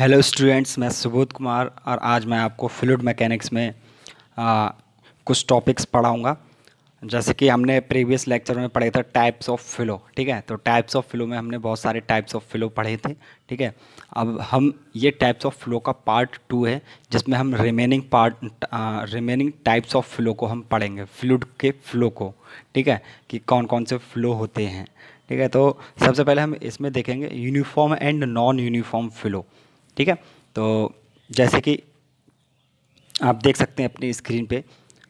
hello students मैं सुबोध कुमार और आज मैं आपको फ्लूड मैकेनिक्स में आ, कुछ टॉपिक्स पढ़ाऊँगा जैसे कि हमने प्रीवियस लेक्चर में पढ़े थे टाइप्स ऑफ फ्लो ठीक है तो टाइप्स ऑफ फ्लो में हमने बहुत सारे टाइप्स ऑफ फ्लो पढ़े थे ठीक है अब हम ये टाइप्स ऑफ फ्लो का पार्ट टू है जिसमें हम remaining part remaining types of flow को हम पढ़ेंगे फ्लूड के फ्लो को ठीक है कि कौन कौन से फ्लो होते हैं ठीक है तो सबसे पहले हम इसमें देखेंगे uniform and non uniform flow ठीक है तो जैसे कि आप देख सकते हैं अपनी स्क्रीन पे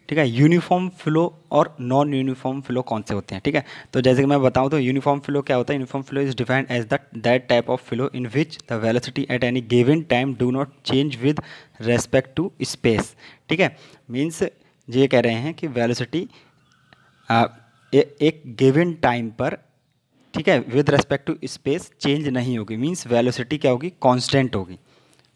ठीक है यूनिफॉर्म फ्लो और नॉन यूनिफॉर्म फ्लो कौन से होते हैं ठीक है तो जैसे कि मैं बताऊं तो यूनिफॉर्म फ्लो क्या होता है uniform flow is defined as that that type of flow in which the velocity at any given time do not change with respect to space ठीक है मीन्स ये कह रहे हैं कि वेलोसिटी एक गिवन टाइम पर ठीक है with respect to space change नहीं होगी मीन्स वेलोसिटी क्या होगी कॉन्स्टेंट होगी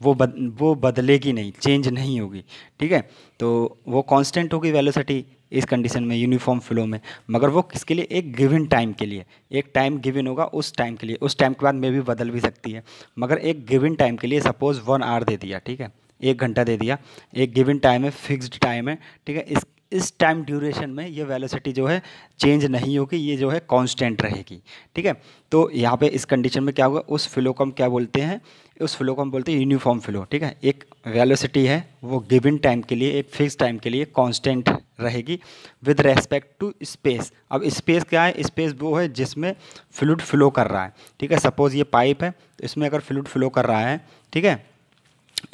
वो बद, वो बदलेगी नहीं चेंज नहीं होगी ठीक है तो वो कांस्टेंट होगी वेलोसिटी इस कंडीशन में यूनिफॉर्म फ्लो में मगर वो किसके लिए एक गिविन टाइम के लिए एक टाइम गिविन होगा उस टाइम के लिए उस टाइम के बाद में भी बदल भी सकती है मगर एक गिविन टाइम के लिए सपोज़ वन आवर दे दिया ठीक है एक घंटा दे दिया एक गिविन टाइम है फिक्स्ड टाइम है ठीक है इस इस टाइम ड्यूरेशन में ये वेलोसिटी जो है चेंज नहीं होगी ये जो है कांस्टेंट रहेगी ठीक है तो यहाँ पे इस कंडीशन में क्या होगा उस फ्लो को हम क्या बोलते हैं उस फ्लो को हम बोलते हैं यूनिफॉर्म फ्लो ठीक है एक वेलोसिटी है वो गिविन टाइम के लिए एक फिक्स टाइम के लिए कांस्टेंट रहेगी विद रेस्पेक्ट टू स्पेस अब स्पेस क्या है स्पेस वो है जिसमें फ्लूड फ्लो कर रहा है ठीक है सपोज ये पाइप है तो इसमें अगर फ्लूड फ्लो कर रहा है ठीक है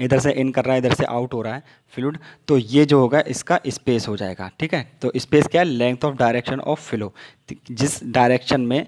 इधर से इन कर रहा है इधर से आउट हो रहा है फ्लूड तो ये जो होगा इसका स्पेस हो जाएगा ठीक है तो स्पेस क्या है length of direction of flow जिस डायरेक्शन में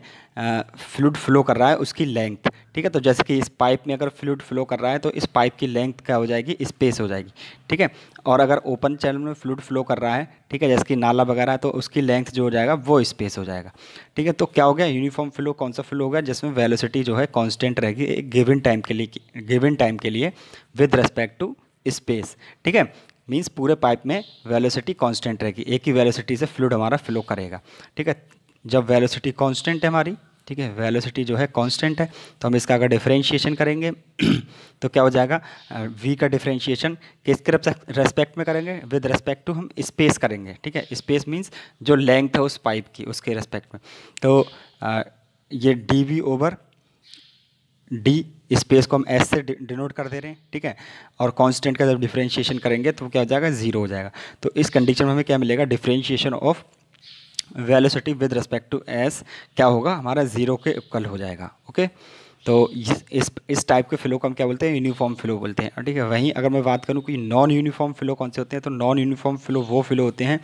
फ्लूड फ्लो कर रहा है उसकी लेंथ ठीक है तो जैसे कि इस पाइप में अगर फ्लूड फ्लो कर रहा है तो इस पाइप की लेंथ क्या हो जाएगी स्पेस हो जाएगी ठीक है और अगर ओपन चैनल में फ्लूड फ्लो कर रहा है ठीक है जैसे कि नाला वगैरह है तो उसकी लेंथ जो हो जाएगा वो स्पेस हो जाएगा ठीक है तो क्या हो गया यूनिफॉर्म फ्लो कौन सा फ्लो हो गया जिसमें वेलोसिटी जो है कॉन्स्टेंट रहेगी एक गिविन टाइम के लिए गिविन टाइम के लिए विद रेस्पेक्ट टू स्पेस ठीक है मीन्स पूरे पाइप में वेलोसिटी कॉन्स्टेंट रहेगी एक ही वेलोसिटी से फ्लूड हमारा फ्लो करेगा ठीक है जब वेलोसिटी कांस्टेंट है हमारी ठीक है वेलोसिटी जो है कांस्टेंट है तो हम इसका अगर डिफ्रेंशिएशन करेंगे तो क्या हो जाएगा वी का डिफ्रेंशिएशन किसके रेस्पेक्ट में करेंगे विद रेस्पेक्ट टू हम स्पेस करेंगे ठीक है स्पेस मींस जो लेंथ है उस पाइप की उसके रेस्पेक्ट में तो आ, ये D V over D space को हम एस से डिनोट कर दे रहे हैं ठीक है और कांस्टेंट का जब डिफरेंशिएशन करेंगे तो क्या हो जाएगा ज़ीरो हो जाएगा तो इस कंडीशन में हमें क्या मिलेगा differentiation of velocity with respect to S क्या होगा हमारा ज़ीरो के इक्वल हो जाएगा ओके तो इस इस टाइप के फ्लो को हम क्या बोलते हैं यूनिफॉर्म फ्लो बोलते हैं ठीक है वहीं अगर मैं बात करूं कि नॉन यूनिफॉर्म फ्लो कौन से होते हैं तो नॉन यूनिफॉर्म फ्लो वो फ्लो होते हैं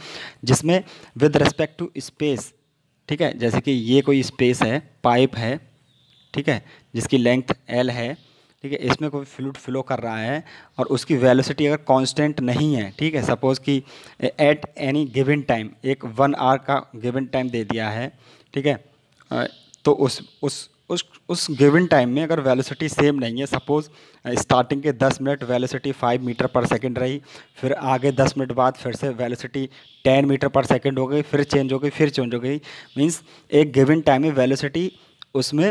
जिसमें विद रिस्पेक्ट टू स्पेस ठीक है जैसे कि ये कोई स्पेस है पाइप है ठीक है जिसकी लेंथ एल है ठीक है इसमें कोई फ्लूड फ्लो कर रहा है और उसकी वेलोसिटी अगर कांस्टेंट नहीं है ठीक है सपोज़ कि एट एनी गिवन टाइम एक वन आवर का गिवन टाइम दे दिया है ठीक है तो उस उस उस उस गिवन टाइम में अगर वेलोसिटी सेम नहीं है सपोज़ स्टार्टिंग के 10 minute velocity 5 metre per second रही फिर आगे 10 मिनट बाद फिर से वेलोसिटी 10 मीटर पर सेकंड हो गई फिर चेंज हो गई फिर चेंज हो गई मींस एक गिवन टाइम में वेलोसिटी उसमें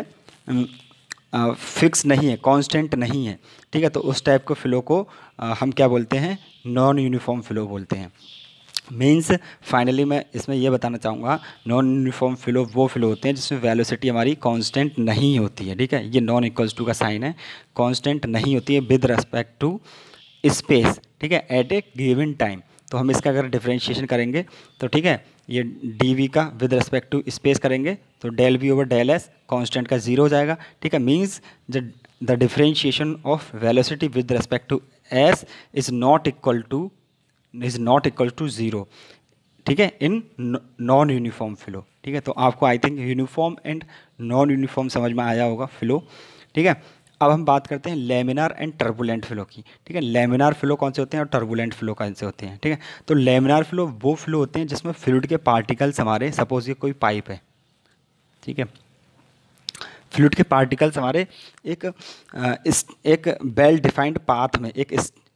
फिक्स नहीं है कांस्टेंट नहीं है ठीक है तो उस टाइप के फ़्लो को आ, हम क्या बोलते हैं नॉन यूनिफॉर्म फ़्लो बोलते हैं मीन्स फाइनली मैं इसमें यह बताना चाहूँगा नॉन यूनिफॉर्म फ्लो वो फ्लो होते हैं जिसमें वैलोसिटी हमारी कांस्टेंट नहीं होती है ठीक है ये नॉन इक्वल्स टू का साइन है कांस्टेंट नहीं होती है विद रेस्पेक्ट टू स्पेस ठीक है एट ए गिवन टाइम तो हम इसका अगर डिफ्रेंशिएशन करेंगे तो ठीक है ये डी वी का विद रिस्पेक्ट टू स्पेस करेंगे तो del V over del S constant का जीरो हो जाएगा ठीक है means the differentiation of velocity with respect to S is not equal to is not equal to zero ठीक है इन नॉन यूनिफॉर्म फ्लो ठीक है तो आपको I think uniform and non uniform समझ में आया होगा फ्लो ठीक है अब हम बात करते हैं लेमिनार एंड टर्बुलेंट फ्लो की ठीक है लेमिनार फ्लो कौन से होते हैं और टर्बुलेंट फ्लो कौन से होते हैं ठीक है तो लेमिनार फ्लो वो फ्लो होते हैं जिसमें फ्लूड के पार्टिकल्स हमारे सपोज ये कोई पाइप है ठीक है फ्लूड के पार्टिकल्स हमारे एक इस एक वेल डिफाइंड पाथ में एक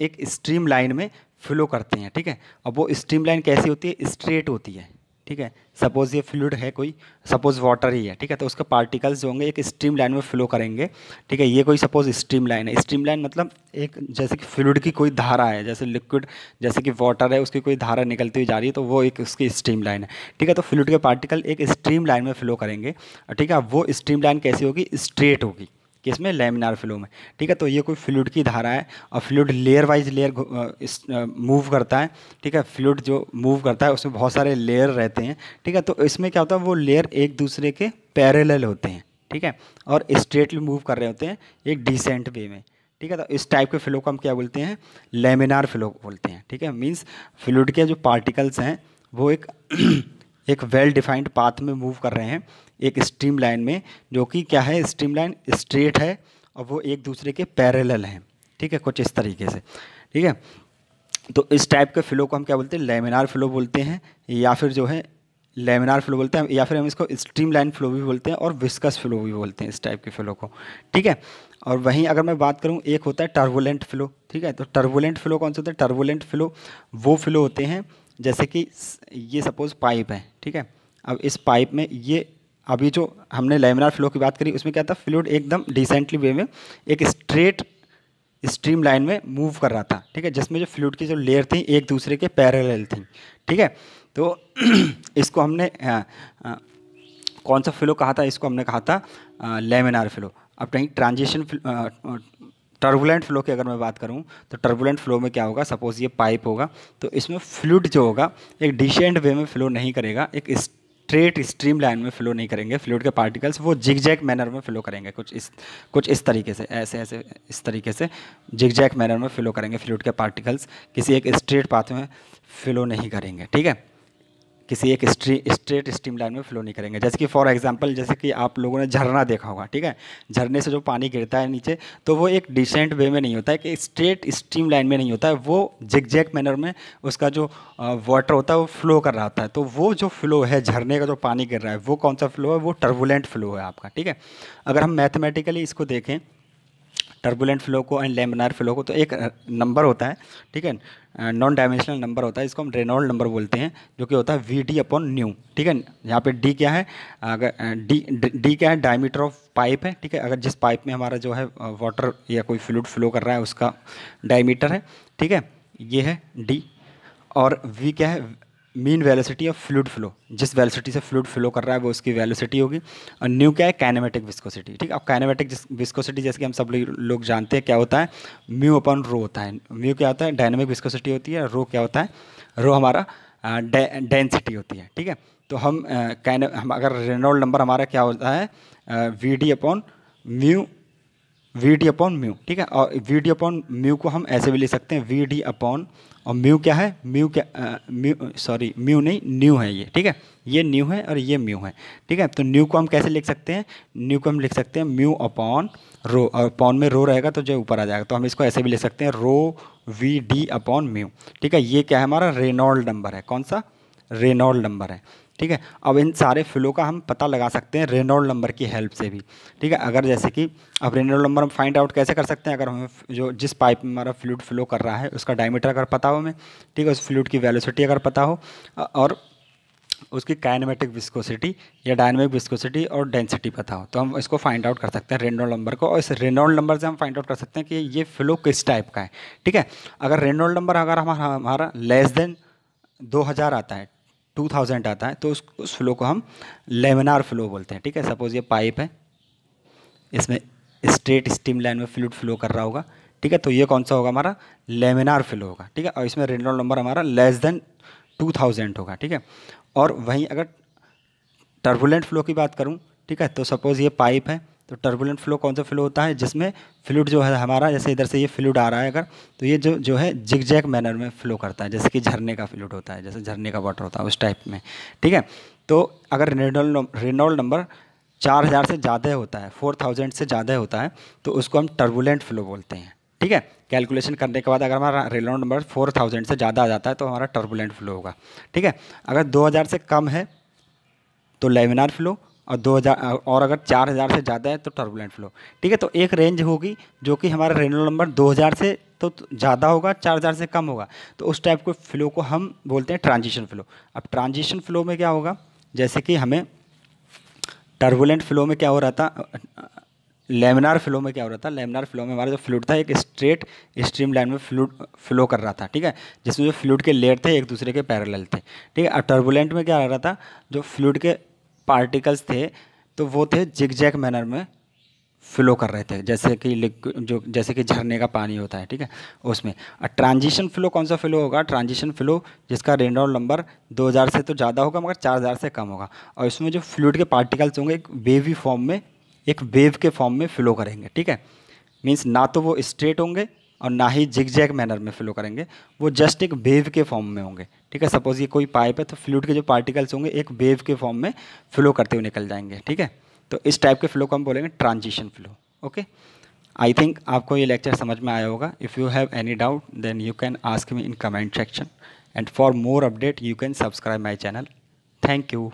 एक स्ट्रीम लाइन में फ्लो करते हैं ठीक है अब वो स्ट्रीम लाइन कैसी होती है स्ट्रेट होती है ठीक है सपोज ये फ्लूड है कोई सपोज वाटर ही है ठीक है तो उसके पार्टिकल्स जो होंगे एक स्ट्रीम लाइन में फ्लो करेंगे ठीक है ये कोई सपोज स्ट्रीम लाइन है स्ट्रीम लाइन मतलब एक जैसे कि फ्लूड की कोई धारा है जैसे लिक्विड जैसे कि वाटर है उसकी कोई धारा निकलती हुई जा रही है तो वो एक उसकी स्ट्रीम लाइन है ठीक है तो फ्लूड के पार्टिकल एक स्ट्रीम लाइन में फ्लो करेंगे ठीक है वो स्ट्रीम लाइन कैसी होगी स्ट्रेट होगी किसमें लेमिनार फ्लो में ठीक है तो ये कोई फ्लूड की धारा है और fluid layer wise layer move करता है ठीक है फ्लूड जो मूव करता है उसमें बहुत सारे लेयर रहते हैं ठीक है तो इसमें क्या होता है वो लेयर एक दूसरे के पैरेलल होते हैं ठीक है और स्ट्रेटली मूव कर रहे होते हैं एक डिसेंट वे में ठीक है तो इस टाइप के फ्लो को हम क्या बोलते हैं लेमिनार फ्लो बोलते हैं ठीक है मीन्स फ्लूड के जो पार्टिकल्स हैं वो एक एक वेल डिफाइंड पाथ में मूव कर रहे हैं एक स्ट्रीम लाइन में जो कि क्या है स्ट्रीम लाइन स्ट्रेट है और वो एक दूसरे के पैरेलल हैं ठीक है कुछ इस तरीके से ठीक है तो इस टाइप के फ्लो को हम क्या बोलते हैं लेमिनार फ्लो बोलते हैं या फिर जो है लेमिनार फ्लो बोलते हैं या फिर हम इसको स्ट्रीम लाइन फ्लो भी बोलते हैं और विस्कस फ्लो भी बोलते हैं इस टाइप के फ्लो को ठीक है और वहीं अगर मैं बात करूं एक होता है टर्बुलेंट फ्लो ठीक है तो टर्बुलेंट फ्लो कौन सा होता है टर्बुलेंट फ्लो वो फ्लो होते हैं जैसे कि ये सपोज पाइप है ठीक है अब इस पाइप में ये अभी जो हमने लेमिनार फ्लो की बात करी उसमें क्या था फ्लूड एकदम डिसेंटली वे में एक स्ट्रेट स्ट्रीम लाइन में मूव कर रहा था ठीक है जिसमें जो फ्लूड की जो लेयर थी एक दूसरे के पैरेलल थी ठीक है तो इसको हमने आ, हाँ, आ, हाँ, कौन सा फ्लो कहा था इसको हमने कहा था लेमिनार हाँ, फ्लो अब कहीं ट्रांजिशन टर्बुलेंट फ्लो की अगर मैं बात करूँ तो टर्बुलेंट फ्लो में क्या होगा सपोज़ ये पाइप होगा तो इसमें फ्लूड जो होगा एक डिशेंट वे में फ्लो नहीं करेगा एक स्ट्रेट स्ट्रीम लाइन में फ्लो नहीं करेंगे फ्लूड के पार्टिकल्स वो जिगजैक मैनर में फ्लो करेंगे कुछ इस कुछ इस तरीके से ऐसे ऐसे इस तरीके से जिगजैक मैनर में फ्लो करेंगे फ्लूड के पार्टिकल्स किसी एक स्ट्रेट पाथ में फ्लो नहीं करेंगे ठीक है किसी एक स्ट्री स्ट्रेट स्ट्रीम लाइन में फ्लो नहीं करेंगे जैसे कि फॉर एग्जाम्पल जैसे कि आप लोगों ने झरना देखा होगा ठीक है झरने से जो पानी गिरता है नीचे तो वो एक डिसेंट वे में नहीं होता है कि स्ट्रेट स्ट्रीम लाइन में नहीं होता है वो जिग जैक मैनर में उसका जो वाटर होता है वो फ्लो कर रहा होता है तो वो जो फ्लो है झरने का जो पानी गिर रहा है वो कौन सा फ्लो है वो टर्बुलेंट फ्लो है आपका ठीक है अगर हम मैथमेटिकली इसको देखें टर्बुलेंट फ्लो को एंड लेमिनार फ्लो को तो एक नंबर होता है ठीक है नॉन डायमेंशनल नंबर होता है इसको हम रेनॉल्ड नंबर बोलते हैं जो कि होता है वी डी अपॉन न्यू ठीक है यहाँ पे डी क्या है अगर डी डी क्या है डायमीटर ऑफ पाइप है ठीक है अगर जिस पाइप में हमारा जो है वाटर या कोई फ्लूड फ्लो कर रहा है उसका डायमीटर है ठीक है ये है डी और वी क्या है mean velocity of fluid flow जिस वेलोसिटी से फ्लूड फ्लो कर रहा है वो उसकी वेलोसिटी होगी और न्यू क्या है कैनेमेटिक विस्कोसिटी ठीक है अब कैनेमेटिक विस्कोसिटी जैसे कि हम सब लोग जानते हैं क्या होता है म्यू अपॉन रो होता है म्यू क्या होता है डायनेमिक विस्कोसिटी होती है रो क्या होता है रो हमारा डेंसिटी होती है ठीक है तो हम कैन हम अगर रेनोल्ड नंबर हमारा क्या होता है V D upon mu V D upon mu ठीक है और वी डी अपॉन म्यू को हम ऐसे भी ले सकते हैं वी डी अपॉन और म्यू क्या है म्यू क्या म्यू सॉरी म्यू नहीं न्यू है ये ठीक है ये न्यू है और ये म्यू है ठीक है तो न्यू को हम कैसे लिख सकते हैं न्यू को हम लिख सकते हैं म्यू अपॉन रो और अपॉन में रो रहेगा तो जो ऊपर आ जाएगा तो हम इसको ऐसे भी लिख सकते हैं rho V D upon mu ठीक है ये क्या है हमारा रेनॉल्ड नंबर है कौन सा रेनॉल्ड नंबर है ठीक है अब इन सारे फ्लो का हम पता लगा सकते हैं रेनॉल्ड नंबर की हेल्प से भी ठीक है अगर जैसे कि अब रेनॉल्ड नंबर हम फाइंड आउट कैसे कर सकते हैं अगर हमें जो जिस पाइप में हमारा फ्लूड फ्लो कर रहा है उसका डायमीटर अगर पता हो हमें ठीक है उस फ्लूड की वैलोसिटी अगर पता हो और उसकी काइनेमेटिक विस्कोसिटी या डायनेमिक विस्कोसिटी और डेंसिटी पता हो तो हम इसको फाइंड आउट कर सकते हैं रेनॉल्ड नंबर को और इस रेनॉल्ड नंबर से हम फाइंड आउट कर सकते हैं कि ये फ्लो किस टाइप का है ठीक है अगर रेनॉल्ड नंबर अगर हमारा हमारा लेस देन 2000 आता है 2000 आता है तो उस उस फ्लो को हम लेमिनार फ्लो बोलते हैं ठीक है सपोज ये पाइप है इसमें स्ट्रेट स्टीम लाइन में फ्लूड फ्लो कर रहा होगा ठीक है तो ये कौन सा होगा हमारा लेमिनार फ्लो होगा ठीक है और इसमें रेनॉल नंबर हमारा लेस देन टू थाउजेंड होगा ठीक है और वहीं अगर टर्बुलेंट फ्लो की बात करूँ ठीक है तो सपोज़ ये पाइप है तो टर्बुलेंट फ्लो कौन सा फ्लो होता है जिसमें फ्लूड जो है हमारा जैसे इधर से ये फ्लूड आ रहा है अगर तो ये जो जो है जिग जैक मैनर में फ्लो करता है जैसे कि झरने का फ्लूड होता है जैसे झरने का वाटर होता है उस टाइप में ठीक है तो अगर रेनॉल रिनोल नंबर चार हज़ार से ज़्यादा होता है फोर थाउजेंड से ज़्यादा होता है तो उसको हम टर्बुलेंट फ्लो बोलते हैं ठीक है कैलकुलेशन करने के बाद अगर हमारा रिनोल नंबर फोर थाउजेंड से ज़्यादा आ जाता है तो हमारा टर्बुलेंट फ्लो होगा ठीक है अगर दो हज़ार से कम है तो लेमिनार फ्लो और दो हज़ार और अगर चार हज़ार से ज़्यादा है तो टर्बुलेंट फ्लो ठीक है तो एक रेंज होगी जो कि हमारा रेनल नंबर दो हज़ार से तो ज़्यादा होगा चार हज़ार से कम होगा तो उस टाइप के फ्लो को हम बोलते हैं ट्रांजिशन फ्लो अब ट्रांजिशन फ्लो में क्या होगा जैसे कि हमें टर्बुलेंट फ्लो में क्या हो रहा था लेमिनार फ्लो में क्या हो रहा था लेमिनार फ्लो में हमारा जो फ्लूड था एक स्ट्रेट स्ट्रीम लाइन में फ्लूड फ्लो कर रहा था ठीक है जिसमें जो फ्लूड के लेयर थे एक दूसरे के पैरेलल थे ठीक है अब टर्बुलेंट में क्या हो रहा था जो फ्लूड के पार्टिकल्स थे तो वो थे जिगजैक मैनर में फ्लो कर रहे थे जैसे कि जो जैसे कि झरने का पानी होता है ठीक है उसमें और ट्रांजिशन फ्लो कौन सा फ्लो होगा ट्रांजिशन फ्लो जिसका रेनॉल नंबर 2000 से तो ज़्यादा होगा मगर 4000 से कम होगा और इसमें जो फ्लूड के पार्टिकल्स होंगे एक वेवी फॉर्म में एक वेव के फॉर्म में फ्लो करेंगे ठीक है मीन्स ना तो वो स्ट्रेट होंगे और ना ही जिगजैग मैनर में फ्लो करेंगे वो जस्ट एक वेव के फॉर्म में होंगे ठीक है सपोज ये कोई पाइप है तो फ्लूड के जो पार्टिकल्स होंगे एक वेव के फॉर्म में फ्लो करते हुए निकल जाएंगे ठीक है तो इस टाइप के फ्लो को हम बोलेंगे transition flow okay I think आपको ये लेक्चर समझ में आया होगा if you have any doubt then you can ask me in comment section and for more update you can subscribe my channel thank you